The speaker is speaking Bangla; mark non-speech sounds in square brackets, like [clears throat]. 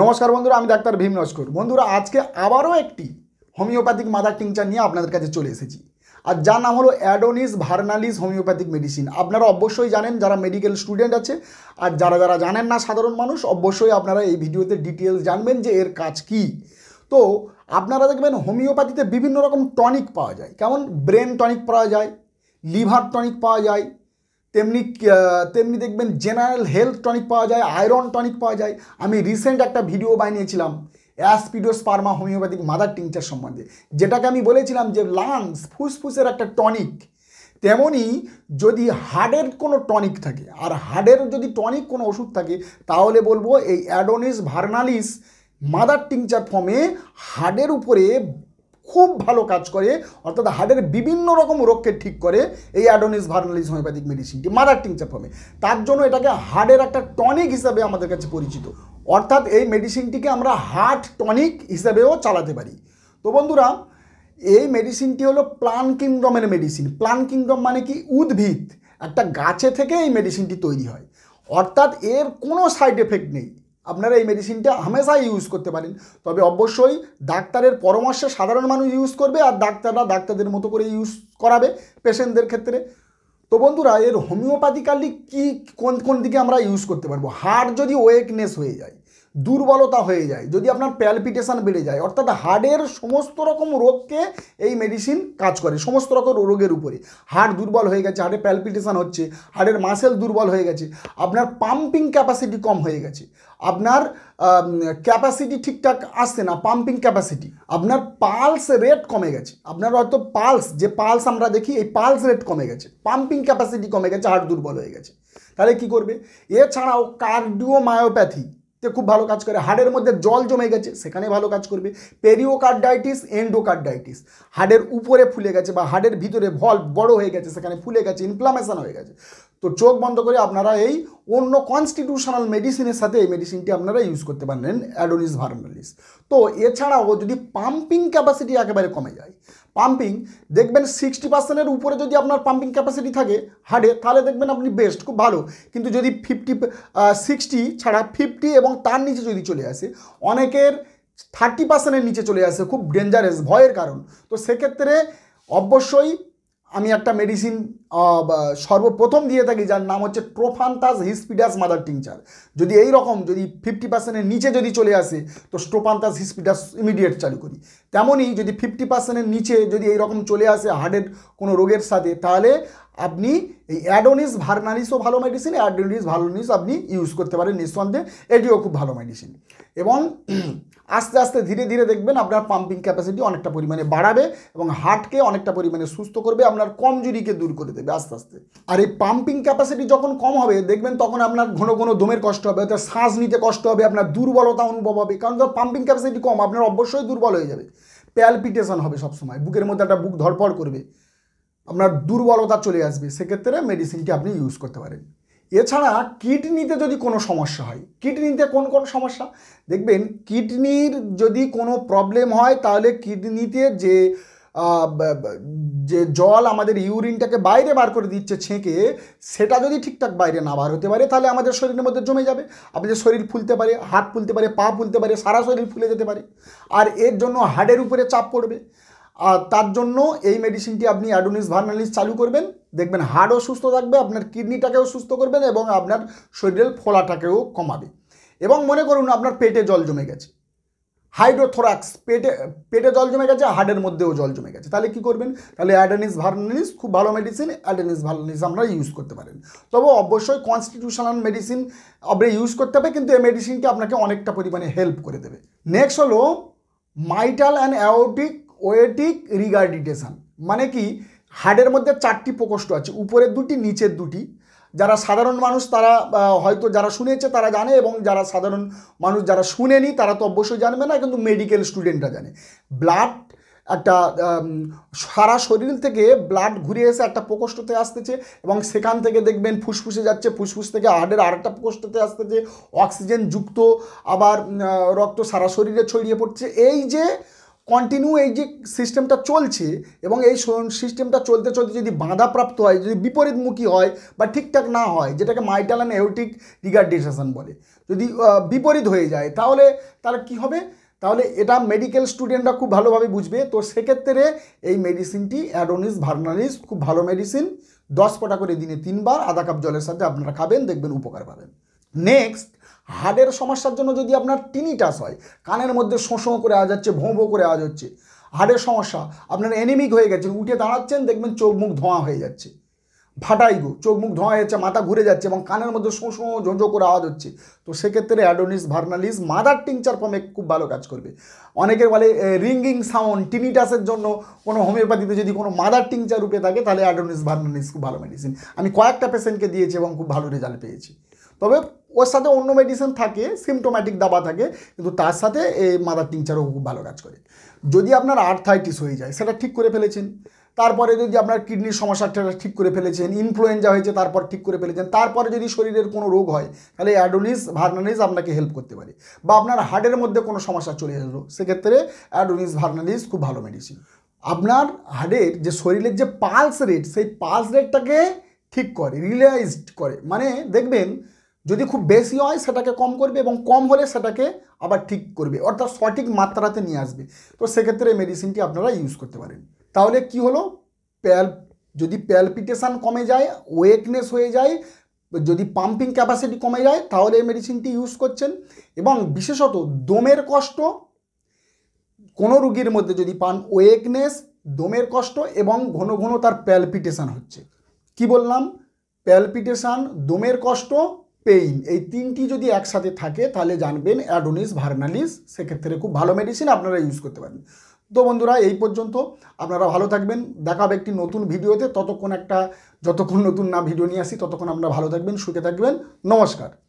নমস্কার বন্ধুরা আমি ডাক্তার ভীম নস্কর বন্ধুরা আজকে আবারও একটি হোমিওপ্যাথিক মাদার টিংচার নিয়ে আপনাদের কাছে চলে এসেছি আর যার নাম হলো অ্যাডোনিস ভার্নালিস হোমিওপ্যাথিক মেডিসিন আপনারা অবশ্যই জানেন যারা মেডিকেল স্টুডেন্ট আছে আর যারা যারা জানেন না সাধারণ মানুষ অবশ্যই আপনারা এই ভিডিওতে ডিটেলস জানবেন যে এর কাজ কি তো আপনারা দেখবেন হোমিওপ্যাথিতে বিভিন্ন রকম টনিক পাওয়া যায় কেমন ব্রেন টনিক পাওয়া যায় লিভার টনিক পাওয়া যায় তেমনি তেমনি দেখবেন জেনারেল হেলথ টনিক পাওয়া যায় আয়রন টনিক পাওয়া যায় আমি রিসেন্ট একটা ভিডিও বানিয়েছিলাম পার্মা হোমিওপ্যাথিক মাদার টিংচার সম্বন্ধে যেটাকে আমি বলেছিলাম যে লাংস ফুসফুসের একটা টনিক তেমনি যদি হার্ডের কোনো টনিক থাকে আর হার্ডের যদি টনিক কোনো ওষুধ থাকে তাহলে বলবো এই অ্যাডোনিস ভার্নালিস মাদার টিংচার ফর্মে হার্ডের উপরে খুব ভালো কাজ করে অর্থাৎ হাড়ের বিভিন্ন রকম রোগকে ঠিক করে এই অ্যাডোনিস ভার্নালিস হোমিওপ্যাথিক মেডিসিনটি মাদার টিংচার ফর্মে তার জন্য এটাকে হাড়ের একটা টনিক হিসাবে আমাদের কাছে পরিচিত অর্থাৎ এই মেডিসিনটিকে আমরা হার্ট টনিক হিসাবেও চালাতে পারি তো বন্ধুরা এই মেডিসিনটি হলো প্লান কিংডমের মেডিসিন প্লান কিংডম মানে কি উদ্ভিদ একটা গাছে থেকে এই মেডিসিনটি তৈরি হয় অর্থাৎ এর কোনো সাইড এফেক্ট নেই আপনারা এই মেডিসিনটা হামেশাই ইউজ করতে পারেন তবে অবশ্যই ডাক্তারের পরামর্শে সাধারণ মানুষ ইউজ করবে আর ডাক্তাররা ডাক্তারদের মতো করে ইউজ করাবে পেশেন্টদের ক্ষেত্রে তো বন্ধুরা এর হোমিওপ্যাথিক্যালি কী কোন কোন দিকে আমরা ইউজ করতে পারবো হার্ট যদি ওয়েকনেস হয়ে যায় দুর্বলতা হয়ে যায় যদি আপনার প্যালপিটেশান বেড়ে যায় অর্থাৎ হাড়ের সমস্ত রকম রোগকে এই মেডিসিন কাজ করে সমস্ত রকম রোগের উপরে হাড় দুর্বল হয়ে গেছে হাড়ে প্যালপিটেশান হচ্ছে হাড়ের মাসেল দুর্বল হয়ে গেছে আপনার পাম্পিং ক্যাপাসিটি কম হয়ে গেছে আপনার ক্যাপাসিটি ঠিকঠাক আসছে না পাম্পিং ক্যাপাসিটি আপনার পালস রেট কমে গেছে আপনার হয়তো পালস যে পালস আমরা দেখি এই পালস রেট কমে গেছে পাম্পিং ক্যাপাসিটি কমে গেছে হাড় দুর্বল হয়ে গেছে তাহলে কি করবে এছাড়াও কার্ডিওমায়োপ্যাথি তে খুব ভালো কাজ করে হাড়ের মধ্যে জল জমে গেছে সেখানে ভালো কাজ করবে পেরিওকার্ডাইটিস এন্ডোকার্ডাইটিস হাড়ের উপরে ফুলে গেছে বা হাড়ের ভিতরে ভল বড় হয়ে গেছে সেখানে ফুলে গেছে ইনফ্লামেশন হয়ে গেছে তো চোখ বন্ধ করে আপনারা এই অন্য কনস্টিটিউশনাল মেডিসিনের সাথে এই মেডিসিনটি আপনারা ইউজ করতে পারেন অ্যাডোনিস ভার্মালিস তো এছাড়াও যদি পাম্পিং ক্যাপাসিটি একেবারে কমে যায় পাম্পিং দেখবেন সিক্সটি পার্সেন্টের উপরে যদি আপনার পাম্পিং ক্যাপাসিটি থাকে হার্ডে তাহলে দেখবেন আপনি বেস্ট খুব ভালো কিন্তু যদি ফিফটি সিক্সটি ছাড়া ফিফটি এবং তার নিচে যদি চলে আসে অনেকের থার্টি পার্সেন্টের নিচে চলে আসে খুব ডেঞ্জারাস ভয়ের কারণ তো সেক্ষেত্রে অবশ্যই আমি একটা মেডিসিন সর্বপ্রথম দিয়ে থাকি যার নাম হচ্ছে ট্রোফান্তাস হিসপিডাস মাদার টিংচার যদি এই রকম যদি ফিফটি পার্সেন্টের নিচে যদি চলে আসে তো স্টোপান্তাস হিসপিডাস ইমিডিয়েট চালু করি তেমনই যদি ফিফটি পার্সেন্টের নিচে যদি এই রকম চলে আসে হার্টের কোনো রোগের সাথে তাহলে আপনি এই অ্যাডোনিস ভার্নালিসও ভালো মেডিসিন অ্যাডোনিস ভার্নালিস আপনি ইউজ করতে পারেন নিঃসন্দেহে এটিও খুব ভালো মেডিসিন এবং [clears throat] আস্তে আস্তে ধীরে ধীরে দেখবেন আপনার পাম্পিং ক্যাপাসিটি অনেকটা পরিমাণে বাড়াবে এবং হার্টকে অনেকটা পরিমাণে সুস্থ করবে আপনার কমজুরিকে দূর করে দেবে আস্তে আস্তে আর এই পাম্পিং ক্যাপাসিটি যখন কম হবে দেখবেন তখন আপনার ঘন ঘন দমের কষ্ট হবে অর্থাৎ শ্বাস নিতে কষ্ট হবে আপনার দুর্বলতা অনুভব হবে কারণ ধর পাম্পিং ক্যাপাসিটি কম আপনার অবশ্যই দুর্বল হয়ে যাবে প্যালপিটেশন হবে সবসময় বুকের মধ্যে একটা বুক ধরপড় করবে আপনার দুর্বলতা চলে আসবে সেক্ষেত্রে মেডিসিনটি আপনি ইউজ করতে পারেন এছাড়া কিডনিতে যদি কোনো সমস্যা হয় কিডনিতে কোন কোন সমস্যা দেখবেন কিডনির যদি কোনো প্রবলেম হয় তাহলে কিডনিতে যে যে জল আমাদের ইউরিনটাকে বাইরে বার করে দিচ্ছে ছেঁকে সেটা যদি ঠিকঠাক বাইরে না বার হতে পারে তাহলে আমাদের শরীরের মধ্যে জমে যাবে আমাদের শরীর ফুলতে পারে হাত ফুলতে পারে পা ফুলতে পারে সারা শরীর ফুলে যেতে পারে আর এর জন্য হাড়ের উপরে চাপ পড়বে আর তার জন্য এই মেডিসিনটি আপনি অ্যাডোনিস ভার্নালিস চালু করবেন দেখবেন হাড়ও সুস্থ থাকবে আপনার কিডনিটাকেও সুস্থ করবেন এবং আপনার শরীরের ফোলাটাকেও কমাবে এবং মনে করুন আপনার পেটে জল জমে গেছে হাইড্রোথোরাক্স পেটে পেটে জল জমে গেছে হাড়ের মধ্যেও জল জমে গেছে তাহলে কি করবেন তাহলে অ্যাডেনিস ভার্নালিস খুব ভালো মেডিসিন অ্যাডেনিস ভার্নালিস আমরা ইউজ করতে পারেন তবে অবশ্যই কনস্টিটিউশনাল মেডিসিন আপনি ইউজ করতে হবে কিন্তু এই মেডিসিনটি আপনাকে অনেকটা পরিমাণে হেল্প করে দেবে নেক্সট হলো mitral and aortic aortic regurgitation মানে কি হাড়ের মধ্যে চারটি প্রকোষ্ঠ আছে উপরের দুটি নিচের দুটি যারা সাধারণ মানুষ তারা হয়তো যারা শুনেছে তারা জানে এবং যারা সাধারণ মানুষ যারা শুনেনি তারা তো অবশ্যই জানবে না কিন্তু মেডিকেল স্টুডেন্টরা জানে ব্লাড একটা সারা শরীর থেকে ব্লাড ঘুরে এসে একটা প্রকোষ্ঠতে আসতেছে এবং সেখান থেকে দেখবেন ফুসফুসে যাচ্ছে ফুসফুস থেকে হার্টের আরেকটা প্রকোষ্ঠতে আসতেছে অক্সিজেন যুক্ত আবার রক্ত সারা শরীরে ছড়িয়ে পড়ছে এই যে কন্টিনিউ এই যে সিস্টেমটা চলছে এবং এই সিস্টেমটা চলতে চলতে যদি বাধাপ্রাপ্ত হয় যদি বিপরীতমুখী হয় বা ঠিকঠাক না হয় যেটাকে মাইটাল অ্যান্ড এওটিক রিগার্ডেশন বলে যদি বিপরীত হয়ে যায় তাহলে তার কি হবে তাহলে এটা মেডিকেল স্টুডেন্টরা খুব ভালোভাবে বুঝবে তো সেক্ষেত্রে এই মেডিসিনটি অ্যাডোনিস ভার্নালিস খুব ভালো মেডিসিন দশ ফোঁটা করে দিনে তিনবার আধা কাপ জলের সাথে আপনারা খাবেন দেখবেন উপকার পাবেন নেক্সট হাডের সমস্যার জন্য যদি আপনার টিনিটাস হয় কানের মধ্যে শোঁ করে আওয়াজ হচ্ছে ভোঁ ভোঁ করে আওয়াজ হচ্ছে হাডের সমস্যা আপনার এনিমিক হয়ে গেছেন উঠে দাঁড়াচ্ছেন দেখবেন চোখ মুখ ধোঁয়া হয়ে যাচ্ছে ভাটাইগো চোখ মুখ ধোঁয়া যাচ্ছে মাথা ঘুরে যাচ্ছে এবং কানের মধ্যে শোঁ ঝোঁঝো করে আওয়াজ হচ্ছে তো সেক্ষেত্রে অ্যাডোনিস ভার্নালিস মাদার টিংচার ফর্মে খুব ভালো কাজ করবে অনেকের বলে রিঙ্গিং সাউন্ড টিনিটাসের জন্য কোনো হোমিওপ্যাথিতে যদি কোনো মাদার টিংচার রূপে থাকে তাহলে অ্যাডোনিস ভার্নালিস খুব ভালো মেডিসিন আমি কয়েকটা পেশেন্টকে দিয়েছি এবং খুব ভালো রেজাল্ট পেয়েছি তবে ওর সাথে অন্য মেডিসিন থাকে সিমটোম্যাটিক দাবা থাকে কিন্তু তার সাথে এই মাদার টিংচারও খুব ভালো কাজ করে যদি আপনার আর্থাইটিস হয়ে যায় সেটা ঠিক করে ফেলেছেন তারপরে যদি আপনার কিডনির সমস্যাটা ঠিক করে ফেলেছেন ইনফ্লুয়েঞ্জা হয়েছে তারপর ঠিক করে ফেলেছেন তারপরে যদি শরীরের কোনো রোগ হয় তাহলে অ্যাডোনিস ভার্নালিস আপনাকে হেল্প করতে পারে বা আপনার হার্টের মধ্যে কোনো সমস্যা চলে এলো সেক্ষেত্রে অ্যাডোনিস ভার্নালিস খুব ভালো মেডিসিন আপনার হার্টের যে শরীরের যে পালস রেট সেই পালস রেটটাকে ঠিক করে রিয়েলাইজড করে মানে দেখবেন যদি খুব বেশি হয় সেটাকে কম করবে এবং কম হলে সেটাকে আবার ঠিক করবে অর্থাৎ সঠিক মাত্রাতে নিয়ে আসবে তো সেক্ষেত্রে এই মেডিসিনটি আপনারা ইউজ করতে পারেন তাহলে কি হলো প্যাল যদি প্যালপিটেশান কমে যায় ওয়েকনেস হয়ে যায় যদি পাম্পিং ক্যাপাসিটি কমে যায় তাহলে এই মেডিসিনটি ইউজ করছেন এবং বিশেষত দমের কষ্ট কোনো রুগীর মধ্যে যদি পান ওয়েকনেস দমের কষ্ট এবং ঘন ঘন তার প্যালপিটেশান হচ্ছে কি বললাম প্যালপিটেশান দমের কষ্ট পেইন এই তিনটি যদি একসাথে থাকে তাহলে জানবেন অ্যাডোনিস ভার্নালিস সেক্ষেত্রে খুব ভালো মেডিসিন আপনারা ইউজ করতে পারেন তো বন্ধুরা এই পর্যন্ত আপনারা ভালো থাকবেন দেখাবে একটি নতুন ভিডিওতে ততক্ষণ একটা যতক্ষণ নতুন না ভিডিও নিয়ে আসি ততক্ষণ আপনারা ভালো থাকবেন সুখে থাকবেন নমস্কার